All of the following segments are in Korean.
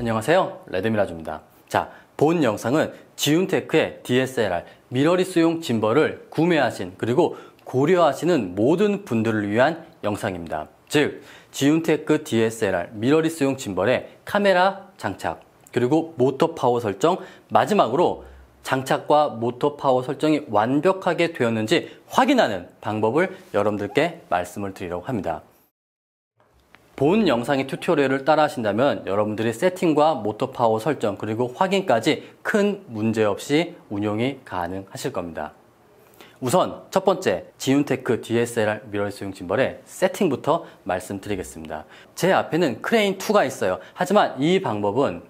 안녕하세요 레드미라주입니다 자, 본 영상은 지운테크의 DSLR 미러리스용 짐벌을 구매하신 그리고 고려하시는 모든 분들을 위한 영상입니다 즉, 지운테크 DSLR 미러리스용 짐벌에 카메라 장착 그리고 모터 파워 설정 마지막으로 장착과 모터 파워 설정이 완벽하게 되었는지 확인하는 방법을 여러분들께 말씀을 드리려고 합니다 본 영상의 튜토리얼을 따라 하신다면 여러분들의 세팅과 모터 파워 설정 그리고 확인까지 큰 문제 없이 운용이 가능하실 겁니다. 우선 첫 번째 지윤테크 DSLR 미러 리스용 짐벌의 세팅부터 말씀드리겠습니다. 제 앞에는 크레인 2가 있어요. 하지만 이 방법은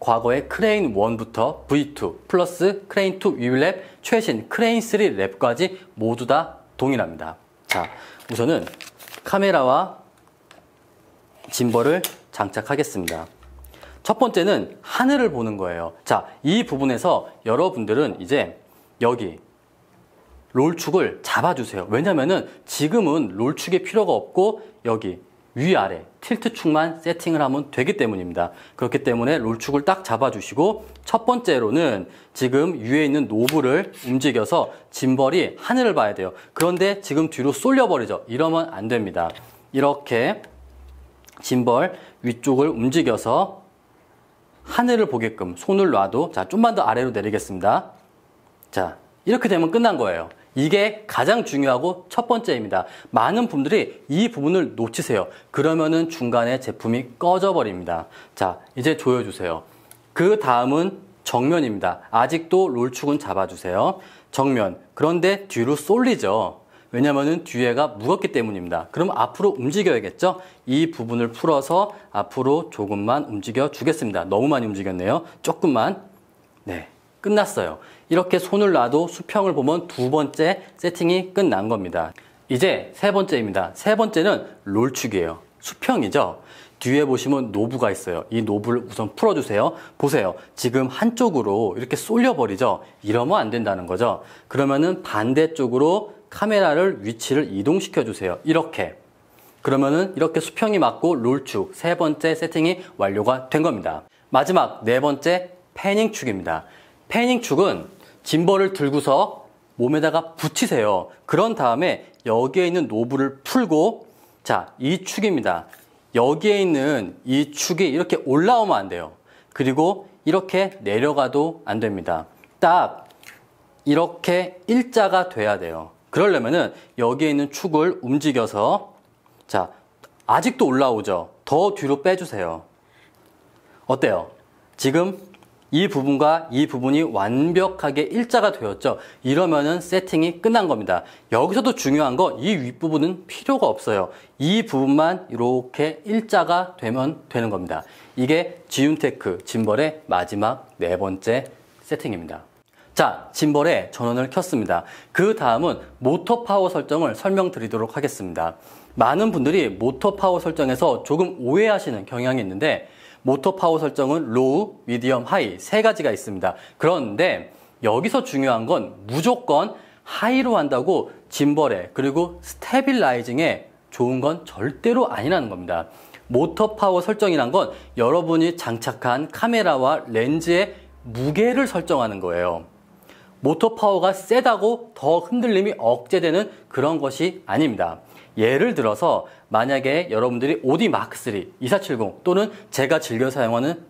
과거의 크레인 1부터 V2 플러스 크레인 2 위랩 최신 크레인 3 랩까지 모두 다 동일합니다. 자, 우선은 카메라와 짐벌을 장착하겠습니다. 첫 번째는 하늘을 보는 거예요. 자, 이 부분에서 여러분들은 이제 여기 롤축을 잡아주세요. 왜냐면은 지금은 롤축의 필요가 없고 여기 위아래 틸트축만 세팅을 하면 되기 때문입니다. 그렇기 때문에 롤축을 딱 잡아주시고 첫 번째로는 지금 위에 있는 노브를 움직여서 짐벌이 하늘을 봐야 돼요. 그런데 지금 뒤로 쏠려버리죠. 이러면 안 됩니다. 이렇게 짐벌 위쪽을 움직여서 하늘을 보게끔 손을 놔도 자 좀만 더 아래로 내리겠습니다. 자 이렇게 되면 끝난 거예요. 이게 가장 중요하고 첫 번째입니다. 많은 분들이 이 부분을 놓치세요. 그러면은 중간에 제품이 꺼져버립니다. 자, 이제 조여주세요. 그 다음은 정면입니다. 아직도 롤축은 잡아주세요. 정면. 그런데 뒤로 쏠리죠. 왜냐면은 뒤에가 무겁기 때문입니다. 그럼 앞으로 움직여야겠죠? 이 부분을 풀어서 앞으로 조금만 움직여 주겠습니다. 너무 많이 움직였네요. 조금만. 네. 끝났어요. 이렇게 손을 놔도 수평을 보면 두 번째 세팅이 끝난 겁니다. 이제 세 번째입니다. 세 번째는 롤축이에요. 수평이죠. 뒤에 보시면 노브가 있어요. 이 노브를 우선 풀어주세요. 보세요. 지금 한쪽으로 이렇게 쏠려버리죠. 이러면 안 된다는 거죠. 그러면은 반대쪽으로 카메라를 위치를 이동시켜 주세요. 이렇게. 그러면은 이렇게 수평이 맞고 롤축 세 번째 세팅이 완료가 된 겁니다. 마지막 네 번째 패닝 축입니다. 패닝 축은 짐벌을 들고서 몸에다가 붙이세요. 그런 다음에 여기에 있는 노브를 풀고 자, 이 축입니다. 여기에 있는 이 축이 이렇게 올라오면 안 돼요. 그리고 이렇게 내려가도 안 됩니다. 딱 이렇게 일자가 돼야 돼요. 그러려면은 여기에 있는 축을 움직여서 자 아직도 올라오죠. 더 뒤로 빼주세요. 어때요? 지금 이 부분과 이 부분이 완벽하게 일자가 되었죠. 이러면은 세팅이 끝난 겁니다. 여기서도 중요한 건 이 윗부분은 필요가 없어요. 이 부분만 이렇게 일자가 되면 되는 겁니다. 이게 지윤테크 짐벌의 마지막 네 번째 세팅입니다. 자, 짐벌에 전원을 켰습니다. 그 다음은 모터 파워 설정을 설명드리도록 하겠습니다. 많은 분들이 모터 파워 설정에서 조금 오해하시는 경향이 있는데 모터 파워 설정은 로우, 미디엄, 하이 세 가지가 있습니다. 그런데 여기서 중요한 건 무조건 하이로 한다고 짐벌에 그리고 스테빌라이징에 좋은 건 절대로 아니라는 겁니다. 모터 파워 설정이란 건 여러분이 장착한 카메라와 렌즈의 무게를 설정하는 거예요. 모터 파워가 세다고 더 흔들림이 억제되는 그런 것이 아닙니다. 예를 들어서 만약에 여러분들이 오디 마크3, 2470 또는 제가 즐겨 사용하는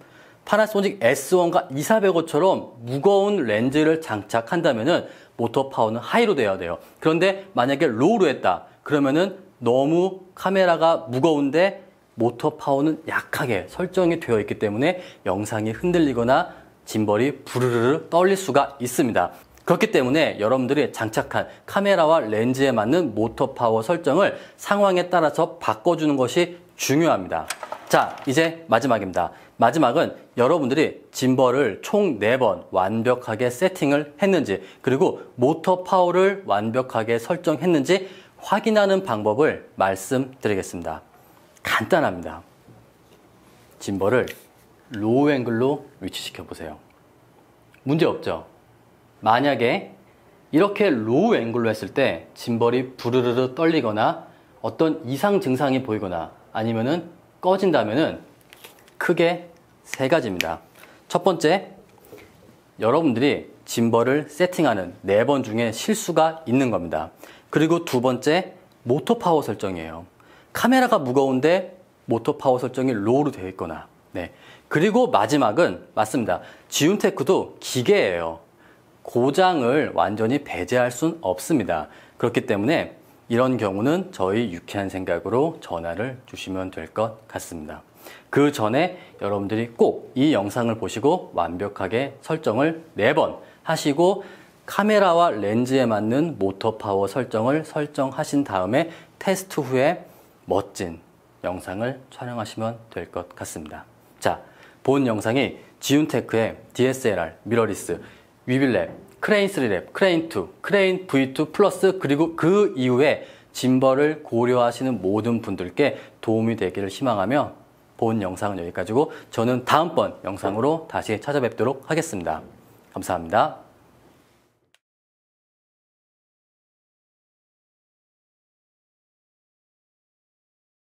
파나소닉 S1과 2400호처럼 무거운 렌즈를 장착한다면 모터 파워는 하이로 돼야 돼요. 그런데 만약에 로우로 했다. 그러면은 너무 카메라가 무거운데 모터 파워는 약하게 설정이 되어 있기 때문에 영상이 흔들리거나 짐벌이 부르르 르 떨릴 수가 있습니다. 그렇기 때문에 여러분들이 장착한 카메라와 렌즈에 맞는 모터 파워 설정을 상황에 따라서 바꿔주는 것이 중요합니다. 자, 이제 마지막입니다. 마지막은 여러분들이 짐벌을 총 4번 완벽하게 세팅을 했는지 그리고 모터 파워를 완벽하게 설정했는지 확인하는 방법을 말씀드리겠습니다. 간단합니다. 짐벌을 로우 앵글로 위치시켜 보세요. 문제 없죠? 만약에 이렇게 로우 앵글로 했을 때 짐벌이 부르르르 떨리거나 어떤 이상 증상이 보이거나 아니면은 꺼진다면은 크게 세 가지입니다. 첫 번째, 여러분들이 짐벌을 세팅하는 네 번 중에 실수가 있는 겁니다. 그리고 두 번째, 모터 파워 설정이에요. 카메라가 무거운데 모터 파워 설정이 로우로 되어 있거나 네. 그리고 마지막은 맞습니다. 지운테크도 기계예요. 고장을 완전히 배제할 순 없습니다. 그렇기 때문에 이런 경우는 저희 유쾌한 생각으로 전화를 주시면 될 것 같습니다. 그 전에 여러분들이 꼭 이 영상을 보시고 완벽하게 설정을 4번 하시고 카메라와 렌즈에 맞는 모터 파워 설정을 설정하신 다음에 테스트 후에 멋진 영상을 촬영하시면 될 것 같습니다. 자, 본 영상이 지운테크의 DSLR, 미러리스, 위빌랩, 크레인 3랩, 크레인 2, 크레인 V2 플러스 그리고 그 이후에 짐벌을 고려하시는 모든 분들께 도움이 되기를 희망하며 본 영상은 여기까지고 저는 다음번 영상으로 다시 찾아뵙도록 하겠습니다. 감사합니다.